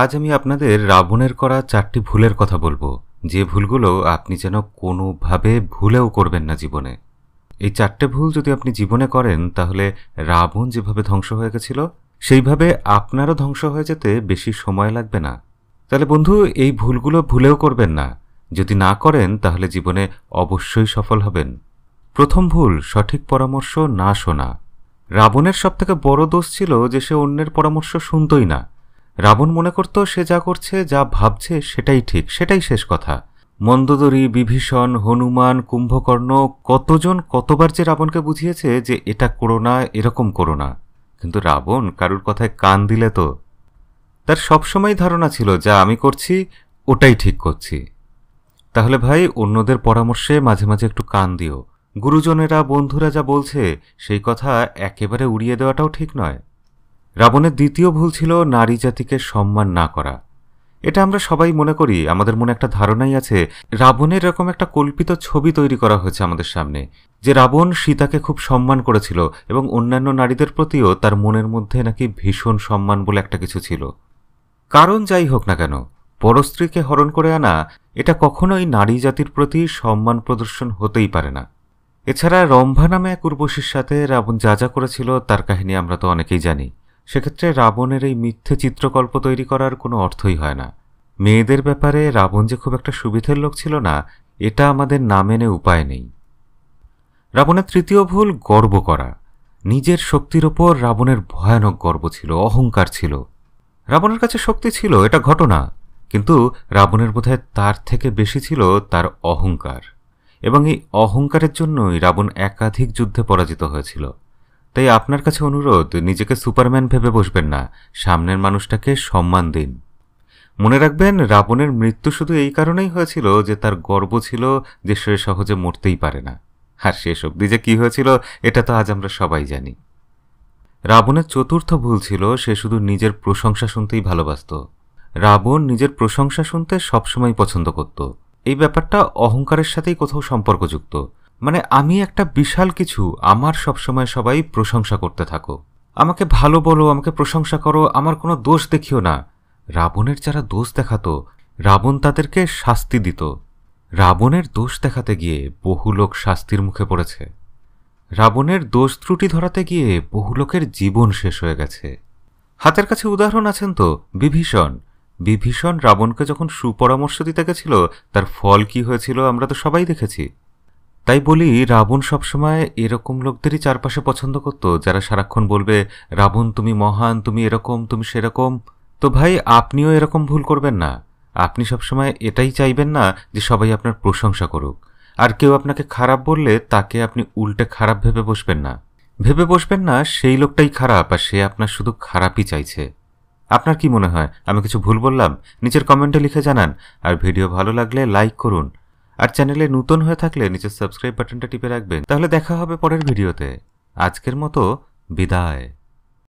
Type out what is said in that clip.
আজ আমি আপনাদের রাবণের করা চারটি ভুলের কথা বলবো যে ভুলগুলো আপনি যেন কোনোভাবে ভুলেও করবেন না জীবনে এই চারটে ভুল যদি আপনি জীবনে করেন তাহলে রাবণ যেভাবে ধ্বংস হয়ে গেছিল সেইভাবে আপনারও ধ্বংস হয়ে যেতে বেশি সময় লাগবে না তাহলে বন্ধু এই ভুলগুলো ভুলেও করবেন না যদি না করেন তাহলে জীবনে অবশ্যই সফল হবেন প্রথম ভুল সঠিক পরামর্শ না শোনা রাবণের সবথেকে বড় দোষ ছিল যে সে অন্যের পরামর্শ শুনতই না রাবণ মনে করত সে যা করছে যা ভাবছে সেটাই ঠিক সেটাই শেষ কথা মন্দোদরী বিভীষণ হনুমান কুম্ভকর্ণ কতজন কতবার যে রাবণকে বুঝিয়েছে যে এটা করো না এরকম করো না কিন্তু রাবণ কারুর কথায় কান দিলে তো তার সবসময় ধারণা ছিল যা আমি করছি ওটাই ঠিক করছি তাহলে ভাই অন্যদের পরামর্শে মাঝে মাঝে একটু কান দিও গুরুজনেরা বন্ধুরা যা বলছে সেই কথা একেবারে উড়িয়ে দেওয়াটাও ঠিক নয় রাবণের দ্বিতীয় ভুল ছিল নারী জাতিকে সম্মান না করা এটা আমরা সবাই মনে করি আমাদের মনে একটা ধারণাই আছে রাবণের এরকম একটা কল্পিত ছবি তৈরি করা হয়েছে আমাদের সামনে যে রাবণ সীতাকে খুব সম্মান করেছিল এবং অন্যান্য নারীদের প্রতিও তার মনের মধ্যে নাকি ভীষণ সম্মান বলে একটা কিছু ছিল কারণ যাই হোক না কেন পরস্ত্রীকে হরণ করে আনা এটা কখনোই নারী জাতির প্রতি সম্মান প্রদর্শন হতেই পারে না এছাড়া রম্ভা নামে এক উর্বশীর সাথে রাবণ যা যা করেছিল তার কাহিনী আমরা তো অনেকেই জানি সেক্ষেত্রে রাবণের এই মিথ্যে চিত্রকল্প তৈরি করার কোনো অর্থই হয় না মেয়েদের ব্যাপারে রাবণ যে খুব একটা সুবিধের লোক ছিল না এটা আমাদের না মেনে উপায় নেই রাবণের তৃতীয় ভুল গর্ব করা নিজের শক্তির ওপর রাবণের ভয়ানক গর্ব ছিল অহংকার ছিল রাবণের কাছে শক্তি ছিল এটা ঘটনা কিন্তু রাবণের বোধহয় তার থেকে বেশি ছিল তার অহংকার এবং এই অহংকারের জন্যই রাবণ একাধিক যুদ্ধে পরাজিত হয়েছিল তাই আপনার কাছে অনুরোধ নিজেকে সুপারম্যান ভেবে বসবেন না সামনের মানুষটাকে সম্মান দিন মনে রাখবেন রাবণের মৃত্যু শুধু এই কারণেই হয়েছিল যে তার গর্ব ছিল যে সে সহজে মরতেই পারে না আর শেষ অবধি যে কী হয়েছিল এটা তো আজ আমরা সবাই জানি রাবণের চতুর্থ ভুল ছিল সে শুধু নিজের প্রশংসা শুনতেই ভালোবাসত রাবণ নিজের প্রশংসা শুনতে সবসময় পছন্দ করত এই ব্যাপারটা অহংকারের সাথেই কোথাও সম্পর্কযুক্ত মানে আমি একটা বিশাল কিছু আমার সবসময় সবাই প্রশংসা করতে থাকো আমাকে ভালো বলো আমাকে প্রশংসা করো আমার কোনো দোষ দেখিও না রাবণের যারা দোষ দেখাতো রাবণ তাদেরকে শাস্তি দিত রাবণের দোষ দেখাতে গিয়ে বহু লোক শাস্তির মুখে পড়েছে রাবণের দোষ ত্রুটি ধরাতে গিয়ে বহু লোকের জীবন শেষ হয়ে গেছে হাতের কাছে উদাহরণ আছেন তো বিভীষণ বিভীষণ রাবণকে যখন সুপরামর্শ দিতে গেছিল তার ফল কি হয়েছিল আমরা তো সবাই দেখেছি তাই বলি রাবণ সবসময় এরকম লোকদেরই চারপাশে পছন্দ করতো যারা সারাক্ষণ বলবে রাবণ তুমি মহান তুমি এরকম তুমি সেরকম তো ভাই আপনিও এরকম ভুল করবেন না আপনি সবসময় এটাই চাইবেন না যে সবাই আপনার প্রশংসা করুক আর কেউ আপনাকে খারাপ বললে তাকে আপনি উল্টে খারাপ ভেবে বসবেন না ভেবে বসবেন না সেই লোকটাই খারাপ আর সে আপনার শুধু খারাপই চাইছে আপনার কি মনে হয় আমি কিছু ভুল বললাম নিচের কমেন্টে লিখে জানান আর ভিডিও ভালো লাগলে লাইক করুন আর চ্যানেলে নতুন হয়ে থাকলে নিচে সাবস্ক্রাইব বাটনটা টিপে রাখবেন তাহলে দেখা হবে পরের ভিডিওতে আজকের মতো বিদায়